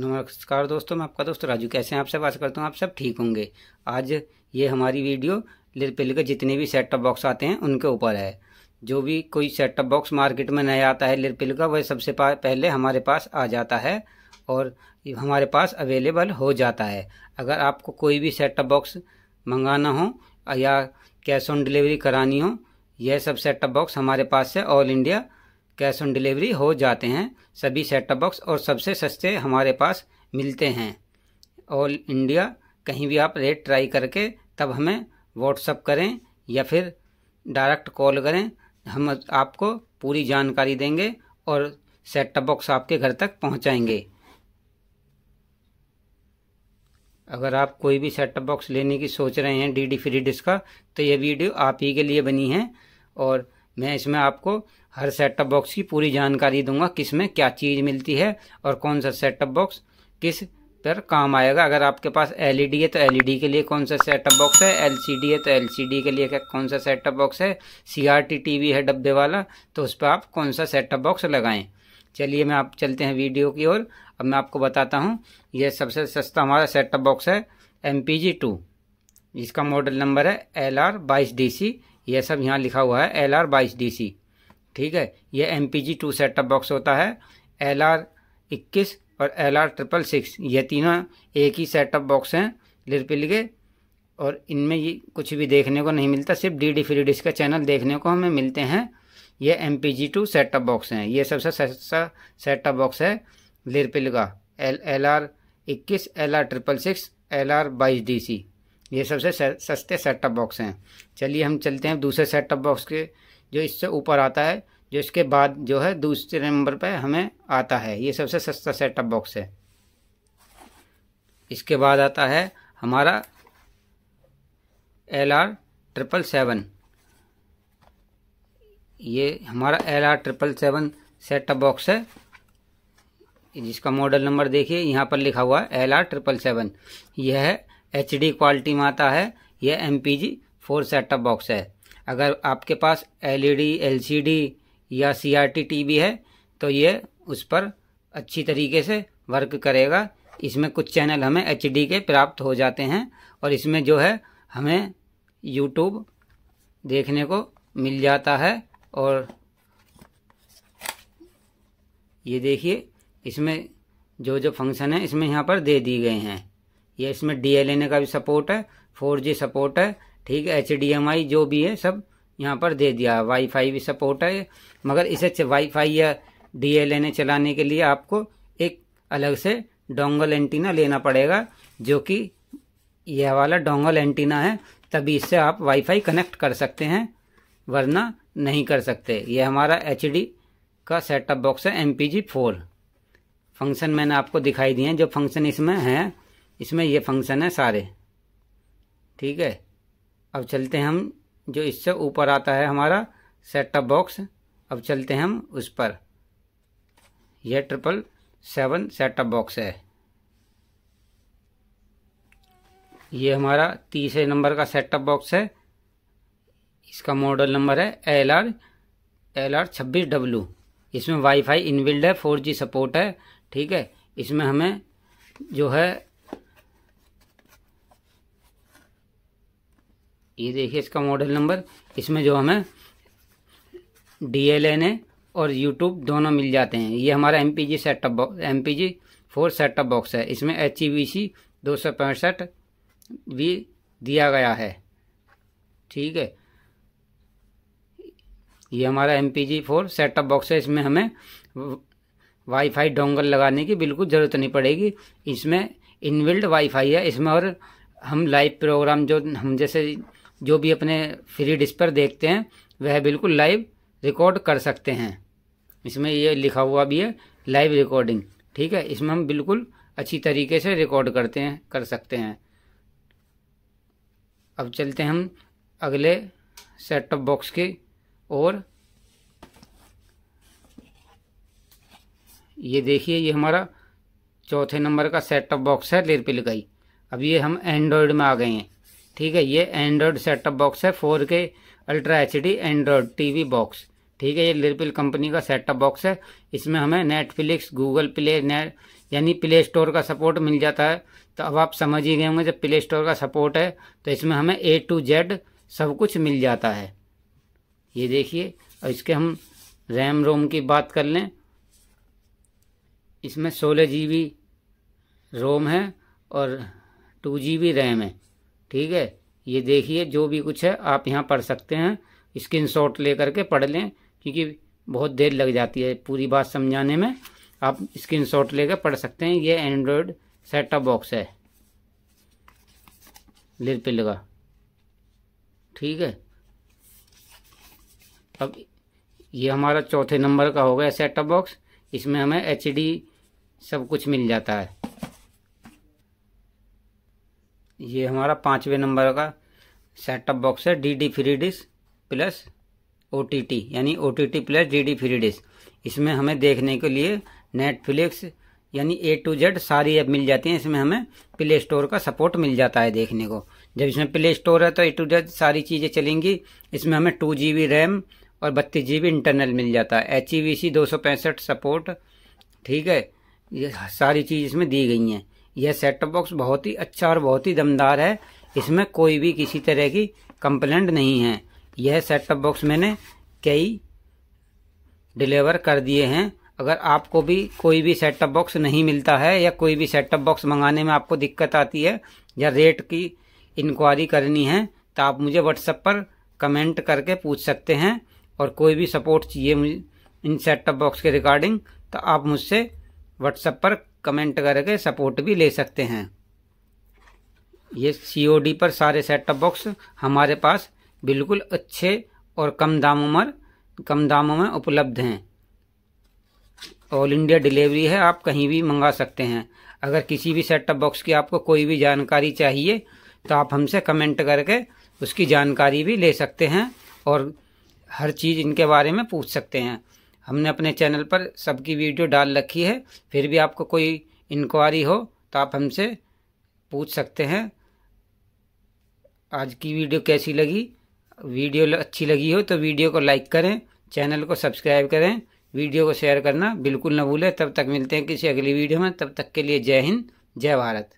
नमस्कार दोस्तों मैं आपका दोस्त राजू कैसे हैं आप सब आशा करता हूँ आप सब ठीक होंगे आज ये हमारी वीडियो लिरपिल के जितने भी सेट टॉप बॉक्स आते हैं उनके ऊपर है जो भी कोई सेट टॉप बॉक्स मार्केट में नया आता है लिरपिल का वह सबसे पहले हमारे पास आ जाता है और हमारे पास अवेलेबल हो जाता है अगर आपको कोई भी सेट टॉप बॉक्स मंगाना हो या कैश ऑन डिलीवरी करानी हो यह सब सेट टॉप बॉक्स हमारे पास है all India cash on delivery हो जाते हैं सभी सेट बॉक्स और सबसे सस्ते हमारे पास मिलते हैं ऑल इंडिया कहीं भी आप रेट ट्राई करके तब हमें व्हाट्सअप करें या फिर डायरेक्ट कॉल करें हम आपको पूरी जानकारी देंगे और सेट टॉप बॉक्स आपके घर तक पहुंचाएंगे अगर आप कोई भी सेट टॉप बॉक्स लेने की सोच रहे हैं डी डी फ्री डिस्क का तो ये वीडियो आप ही के लिए बनी है और मैं इसमें आपको हर सेट टॉप बॉक्स की पूरी जानकारी दूंगा किस में क्या चीज़ मिलती है और कौन सा सेट टॉप बॉक्स किस पर काम आएगा अगर आपके पास एलईडी e है तो एलईडी e के लिए कौन सा सेट टॉप बॉक्स है एलसीडी है तो एलसीडी के लिए कौन सा सेट टॉप बॉक्स है सीआरटी टीवी है डब्बे वाला तो उस पर आप कौन सा सेट टॉप बॉक्स लगाएं चलिए मैं आप चलते हैं वीडियो की ओर अब मैं आपको बताता हूँ यह सबसे सस्ता हमारा सेट टॉप बॉक्स है एम पी जी टू इसका मॉडल नंबर है एल आर बाईस डी सी यह सब यहाँ लिखा हुआ है एल आर बाईस डी सी ठीक है यह M P G two setup box होता है एल आर इक्कीस और एल आर ट्रिपल सिक्स ये तीनों एक ही सेटअप बॉक्स हैं लिरपिल के और इनमें ये कुछ भी देखने को नहीं मिलता सिर्फ डी डी फ्री डिस्क का चैनल देखने को हमें मिलते हैं ये M P G two setup box हैं ये सबसे सस्ता सेटअप बॉक्स है लिरपिल का एल एल आर इक्कीस L R triple six L R बाईस डी सी ये सबसे सस्ते सेट टॉप बॉक्स हैं चलिए हम चलते हैं दूसरे सेट टॉप बॉक्स के जो इससे ऊपर आता है जो इसके बाद जो है दूसरे नंबर पर हमें आता है ये सबसे सस्ता सेट टॉप बॉक्स है इसके बाद आता है हमारा एल आर ट्रिपल सेवन ये हमारा L R triple seven set top box है जिसका मॉडल नंबर देखिए यहाँ पर लिखा हुआ है एल आर ट्रिपल सेवन यह है एच क्वालिटी में आता है यह M P four set top box है अगर आपके पास एल ई डी या C R T T V है तो ये उस पर अच्छी तरीके से वर्क करेगा इसमें कुछ चैनल हमें एच के प्राप्त हो जाते हैं और इसमें जो है हमें यूट्यूब देखने को मिल जाता है और ये देखिए इसमें जो जो फंक्शन है इसमें यहाँ पर दे दिए गए हैं ये इसमें डी का भी सपोर्ट है फोर सपोर्ट है ठीक है एच जो भी है सब यहाँ पर दे दिया वाईफाई भी सपोर्ट है मगर इसे वाईफाई या डी चलाने के लिए आपको एक अलग से डोंगल एंटीना लेना पड़ेगा जो कि यह वाला डोंगल एंटीना है तभी इससे आप वाईफाई कनेक्ट कर सकते हैं वरना नहीं कर सकते यह हमारा एच का सेटअप बॉक्स है M P G four function मैंने आपको दिखाई दिए हैं जो फंक्शन इसमें हैं इसमें ये फंक्शन है सारे ठीक है अब चलते हैं हम जो इससे ऊपर आता है हमारा सेटअप बॉक्स अब चलते हैं हम उस पर यह ट्रिपल सेवन सेटअप बॉक्स है ये हमारा तीसरे नंबर का सेटअप बॉक्स है इसका मॉडल नंबर है एल आर एल आर छब्बीस डब्लू इसमें वाईफाई इनबिल्ड है फोर जी सपोर्ट है ठीक है इसमें हमें जो है ये देखिए इसका मॉडल नंबर इसमें जो हमें डी एल एन ए और यूट्यूब दोनों मिल जाते हैं ये हमारा M P G setup box M P G four setup box है इसमें एच ई वी सी दो सौ पैंसठ भी दिया गया है ठीक है ये हमारा M P G four setup box है इसमें हमें वाईफाई डोंगल लगाने की बिल्कुल ज़रूरत नहीं पड़ेगी इसमें इनबिल्ड वाईफाई है इसमें और हम लाइव प्रोग्राम जो हम जैसे जो भी अपने फ्री डिश पर देखते हैं वह बिल्कुल लाइव रिकॉर्ड कर सकते हैं इसमें ये लिखा हुआ भी है लाइव रिकॉर्डिंग ठीक है इसमें हम बिल्कुल अच्छी तरीके से रिकॉर्ड करते हैं कर सकते हैं अब चलते हैं हम अगले सेट टॉप बॉक्स के और ये देखिए ये हमारा चौथे नंबर का सेट टॉप बॉक्स है लेर ही अब ये हम एंड्रॉयड में आ गए हैं ठीक है ये एंड्रॉयड सेटअप बॉक्स है four K ultra H D Android T box ठीक है ये लिरपिल कंपनी का सेटअप बॉक्स है इसमें हमें नेटफ्लिक्स गूगल प्ले नेट यानी प्ले स्टोर का सपोर्ट मिल जाता है तो अब आप समझ ही गए होंगे जब प्ले स्टोर का सपोर्ट है तो इसमें हमें ए टू जेड सब कुछ मिल जाता है ये देखिए और इसके हम रैम रोम की बात कर लें इसमें सोलह जी बी रोम है और टू जी बी रैम है ठीक है ये देखिए जो भी कुछ है आप यहाँ पढ़ सकते हैं स्क्रीन शॉट ले करके पढ़ लें क्योंकि बहुत देर लग जाती है पूरी बात समझाने में आप स्क्रीन शॉट लेकर पढ़ सकते हैं ये एंड्रॉयड सेटअप बॉक्स है लिर पिल का ठीक है अब ये हमारा चौथे नंबर का हो गया सेटअप बॉक्स इसमें हमें एच सब कुछ मिल जाता है ये हमारा पाँचवें नंबर का सेटअप बॉक्स है D D free dish plus O T T यानी O T T plus D D free dish इसमें हमें देखने के लिए नेटफ्लिक्स यानी ए टू जेड सारी ऐप मिल जाती हैं इसमें हमें प्ले स्टोर का सपोर्ट मिल जाता है देखने को जब इसमें प्ले स्टोर है तो ए टू जेड सारी चीज़ें चलेंगी इसमें हमें टू जी बी रैम और बत्तीस जी बी इंटरनल मिल जाता है एच ई वी सी दो सौ पैंसठ सपोर्ट ठीक है ये सारी चीज़ इसमें दी गई हैं यह सेट टॉप बॉक्स बहुत ही अच्छा और बहुत ही दमदार है इसमें कोई भी किसी तरह की कंप्लेंट नहीं है यह सेट टॉप बॉक्स मैंने कई डिलीवर कर दिए हैं अगर आपको भी कोई भी सेट टॉप बॉक्स नहीं मिलता है या कोई भी सेट टॉप बॉक्स मंगाने में आपको दिक्कत आती है या रेट की इंक्वायरी करनी है तो आप मुझे व्हाट्सएप पर कमेंट करके पूछ सकते हैं और कोई भी सपोर्ट चाहिए मुझे इन सेट टॉप बॉक्स के रिगार्डिंग तो आप मुझसे व्हाट्सएप पर कमेंट करके सपोर्ट भी ले सकते हैं ये सी पर सारे सेट बॉक्स हमारे पास बिल्कुल अच्छे और कम दामों में कम दामों में उपलब्ध हैं ऑल इंडिया डिलीवरी है आप कहीं भी मंगा सकते हैं अगर किसी भी सेट टॉप बॉक्स की आपको कोई भी जानकारी चाहिए तो आप हमसे कमेंट करके उसकी जानकारी भी ले सकते हैं और हर चीज़ इनके बारे में पूछ सकते हैं हमने अपने चैनल पर सबकी वीडियो डाल रखी है फिर भी आपको कोई इंक्वायरी हो तो आप हमसे पूछ सकते हैं आज की वीडियो कैसी लगी वीडियो अच्छी लगी हो तो वीडियो को लाइक करें चैनल को सब्सक्राइब करें वीडियो को शेयर करना बिल्कुल ना भूलें तब तक मिलते हैं किसी अगली वीडियो में तब तक के लिए जय हिंद जय भारत